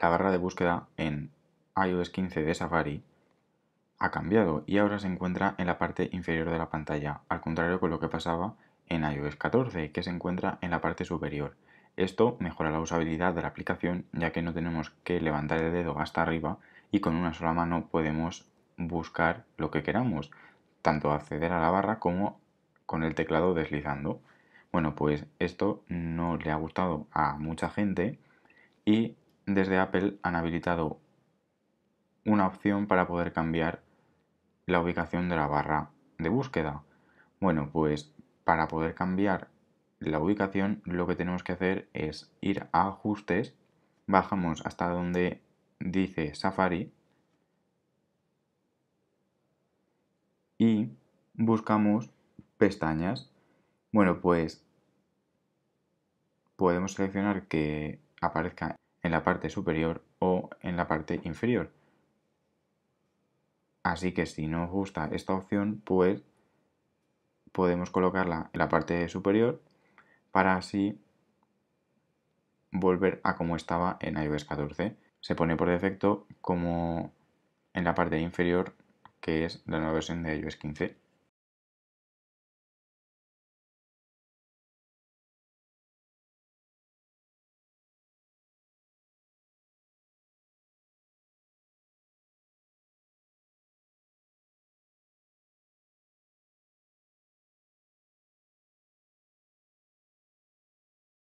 la barra de búsqueda en iOS 15 de Safari ha cambiado y ahora se encuentra en la parte inferior de la pantalla, al contrario con lo que pasaba en iOS 14, que se encuentra en la parte superior. Esto mejora la usabilidad de la aplicación ya que no tenemos que levantar el dedo hasta arriba y con una sola mano podemos buscar lo que queramos, tanto acceder a la barra como con el teclado deslizando. Bueno, pues esto no le ha gustado a mucha gente y desde Apple han habilitado una opción para poder cambiar la ubicación de la barra de búsqueda. Bueno, pues para poder cambiar la ubicación lo que tenemos que hacer es ir a ajustes, bajamos hasta donde dice Safari y buscamos pestañas. Bueno, pues podemos seleccionar que aparezca en la parte superior o en la parte inferior. Así que si no os gusta esta opción, pues podemos colocarla en la parte superior para así volver a como estaba en iOS 14. Se pone por defecto como en la parte inferior que es la nueva versión de iOS 15.